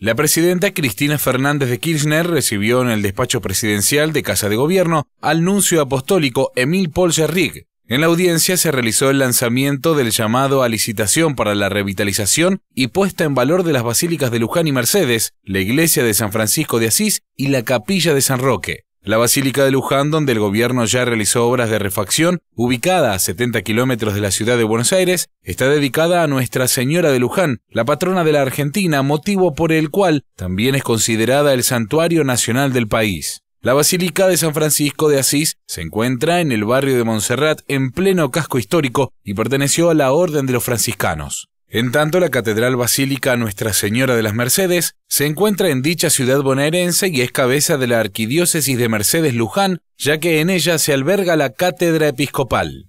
La presidenta Cristina Fernández de Kirchner recibió en el despacho presidencial de Casa de Gobierno al nuncio apostólico Emil Gerrig. En la audiencia se realizó el lanzamiento del llamado a licitación para la revitalización y puesta en valor de las basílicas de Luján y Mercedes, la iglesia de San Francisco de Asís y la capilla de San Roque. La Basílica de Luján, donde el gobierno ya realizó obras de refacción, ubicada a 70 kilómetros de la ciudad de Buenos Aires, está dedicada a Nuestra Señora de Luján, la patrona de la Argentina, motivo por el cual también es considerada el santuario nacional del país. La Basílica de San Francisco de Asís se encuentra en el barrio de Montserrat en pleno casco histórico y perteneció a la Orden de los Franciscanos. En tanto, la Catedral Basílica Nuestra Señora de las Mercedes se encuentra en dicha ciudad bonaerense y es cabeza de la Arquidiócesis de Mercedes Luján, ya que en ella se alberga la Cátedra Episcopal.